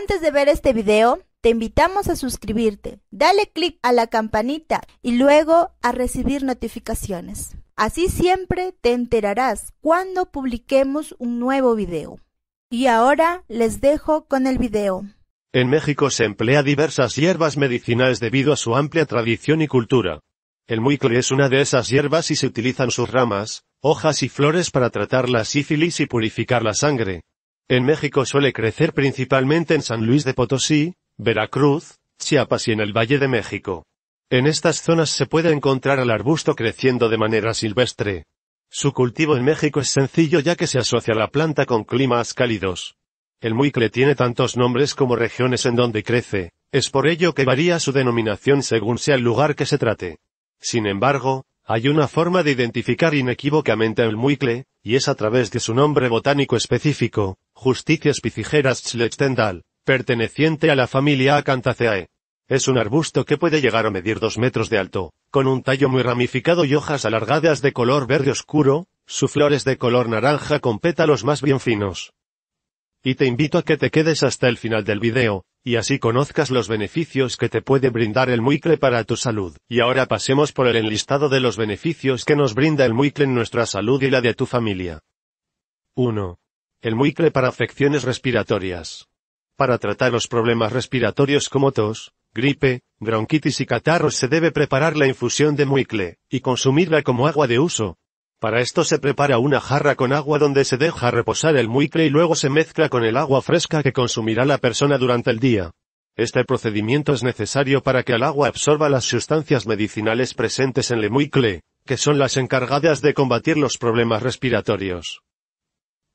Antes de ver este video, te invitamos a suscribirte, dale click a la campanita y luego a recibir notificaciones. Así siempre te enterarás cuando publiquemos un nuevo video. Y ahora les dejo con el video. En México se emplea diversas hierbas medicinales debido a su amplia tradición y cultura. El muicle es una de esas hierbas y se utilizan sus ramas, hojas y flores para tratar la sífilis y purificar la sangre, en México suele crecer principalmente en San Luis de Potosí, Veracruz, Chiapas y en el Valle de México. En estas zonas se puede encontrar al arbusto creciendo de manera silvestre. Su cultivo en México es sencillo ya que se asocia la planta con climas cálidos. El muicle tiene tantos nombres como regiones en donde crece, es por ello que varía su denominación según sea el lugar que se trate. Sin embargo, hay una forma de identificar inequívocamente el muicle, y es a través de su nombre botánico específico, Justicia Spicigeras Schlechtendal, perteneciente a la familia Acanthaceae. Es un arbusto que puede llegar a medir dos metros de alto, con un tallo muy ramificado y hojas alargadas de color verde oscuro, su flores de color naranja con pétalos más bien finos. Y te invito a que te quedes hasta el final del video, y así conozcas los beneficios que te puede brindar el muicle para tu salud. Y ahora pasemos por el enlistado de los beneficios que nos brinda el muicle en nuestra salud y la de tu familia. 1. El muicle para afecciones respiratorias. Para tratar los problemas respiratorios como tos, gripe, bronquitis y catarros se debe preparar la infusión de muicle, y consumirla como agua de uso. Para esto se prepara una jarra con agua donde se deja reposar el muicle y luego se mezcla con el agua fresca que consumirá la persona durante el día. Este procedimiento es necesario para que el agua absorba las sustancias medicinales presentes en el muicle, que son las encargadas de combatir los problemas respiratorios.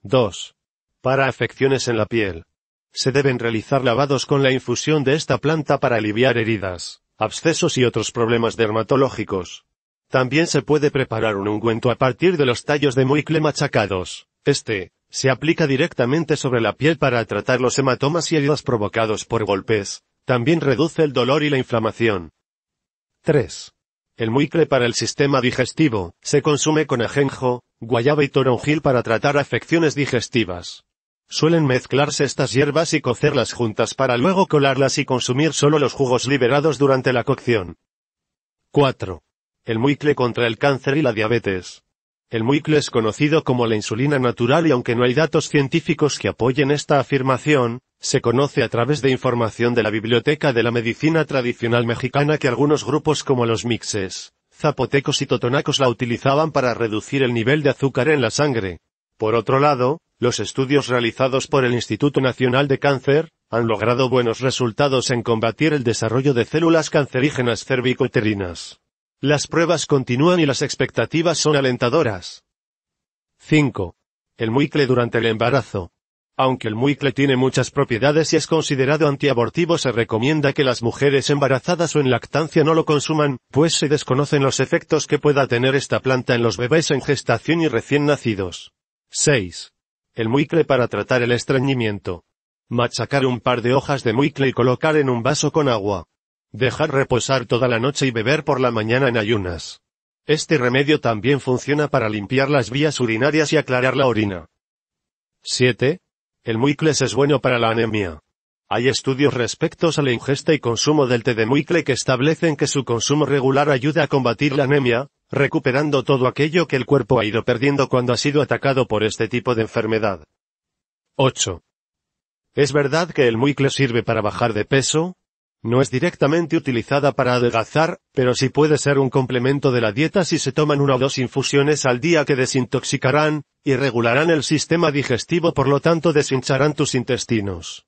2. Para afecciones en la piel. Se deben realizar lavados con la infusión de esta planta para aliviar heridas, abscesos y otros problemas dermatológicos. También se puede preparar un ungüento a partir de los tallos de muicle machacados. Este, se aplica directamente sobre la piel para tratar los hematomas y heridas provocados por golpes. También reduce el dolor y la inflamación. 3. El muicle para el sistema digestivo, se consume con ajenjo, guayaba y toronjil para tratar afecciones digestivas. Suelen mezclarse estas hierbas y cocerlas juntas para luego colarlas y consumir solo los jugos liberados durante la cocción. 4. El muicle contra el cáncer y la diabetes. El muicle es conocido como la insulina natural y aunque no hay datos científicos que apoyen esta afirmación, se conoce a través de información de la Biblioteca de la Medicina Tradicional Mexicana que algunos grupos como los mixes, zapotecos y totonacos la utilizaban para reducir el nivel de azúcar en la sangre. Por otro lado, los estudios realizados por el Instituto Nacional de Cáncer, han logrado buenos resultados en combatir el desarrollo de células cancerígenas cérvico-uterinas. Las pruebas continúan y las expectativas son alentadoras. 5. El muicle durante el embarazo. Aunque el muicle tiene muchas propiedades y es considerado antiabortivo se recomienda que las mujeres embarazadas o en lactancia no lo consuman, pues se desconocen los efectos que pueda tener esta planta en los bebés en gestación y recién nacidos. 6. El muicle para tratar el estreñimiento. Machacar un par de hojas de muicle y colocar en un vaso con agua. Dejar reposar toda la noche y beber por la mañana en ayunas. Este remedio también funciona para limpiar las vías urinarias y aclarar la orina. 7. El muicles es bueno para la anemia. Hay estudios respecto a la ingesta y consumo del té de muicle que establecen que su consumo regular ayuda a combatir la anemia, recuperando todo aquello que el cuerpo ha ido perdiendo cuando ha sido atacado por este tipo de enfermedad. 8. ¿Es verdad que el muicle sirve para bajar de peso? No es directamente utilizada para adelgazar, pero sí puede ser un complemento de la dieta si se toman una o dos infusiones al día que desintoxicarán, y regularán el sistema digestivo por lo tanto deshincharán tus intestinos.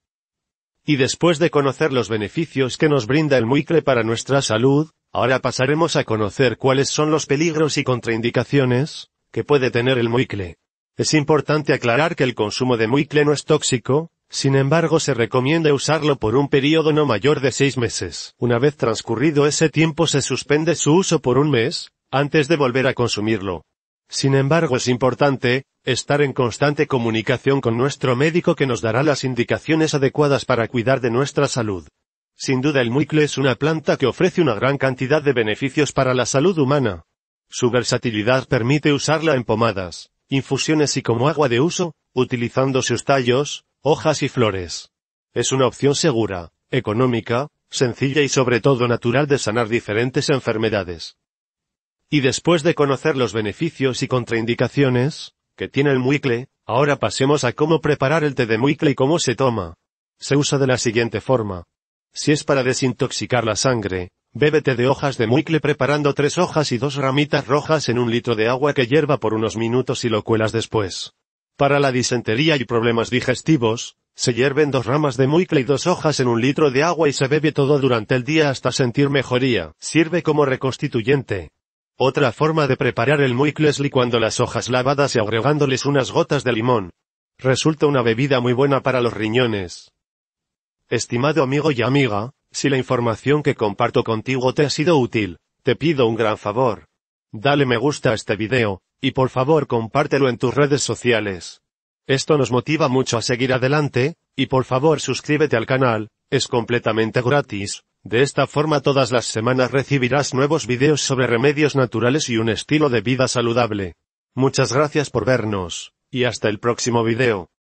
Y después de conocer los beneficios que nos brinda el muicle para nuestra salud, ahora pasaremos a conocer cuáles son los peligros y contraindicaciones que puede tener el muicle. Es importante aclarar que el consumo de muicle no es tóxico, sin embargo, se recomienda usarlo por un periodo no mayor de seis meses. Una vez transcurrido ese tiempo se suspende su uso por un mes, antes de volver a consumirlo. Sin embargo, es importante, estar en constante comunicación con nuestro médico que nos dará las indicaciones adecuadas para cuidar de nuestra salud. Sin duda el muicle es una planta que ofrece una gran cantidad de beneficios para la salud humana. Su versatilidad permite usarla en pomadas, infusiones y como agua de uso, utilizando sus tallos, hojas y flores. Es una opción segura, económica, sencilla y sobre todo natural de sanar diferentes enfermedades. Y después de conocer los beneficios y contraindicaciones, que tiene el muicle, ahora pasemos a cómo preparar el té de muicle y cómo se toma. Se usa de la siguiente forma. Si es para desintoxicar la sangre, bébete de hojas de muicle preparando tres hojas y dos ramitas rojas en un litro de agua que hierva por unos minutos y lo cuelas después. Para la disentería y problemas digestivos, se hierven dos ramas de muicle y dos hojas en un litro de agua y se bebe todo durante el día hasta sentir mejoría. Sirve como reconstituyente. Otra forma de preparar el muicle es licuando las hojas lavadas y agregándoles unas gotas de limón. Resulta una bebida muy buena para los riñones. Estimado amigo y amiga, si la información que comparto contigo te ha sido útil, te pido un gran favor. Dale me gusta a este video, y por favor compártelo en tus redes sociales. Esto nos motiva mucho a seguir adelante, y por favor suscríbete al canal, es completamente gratis. De esta forma todas las semanas recibirás nuevos videos sobre remedios naturales y un estilo de vida saludable. Muchas gracias por vernos, y hasta el próximo video.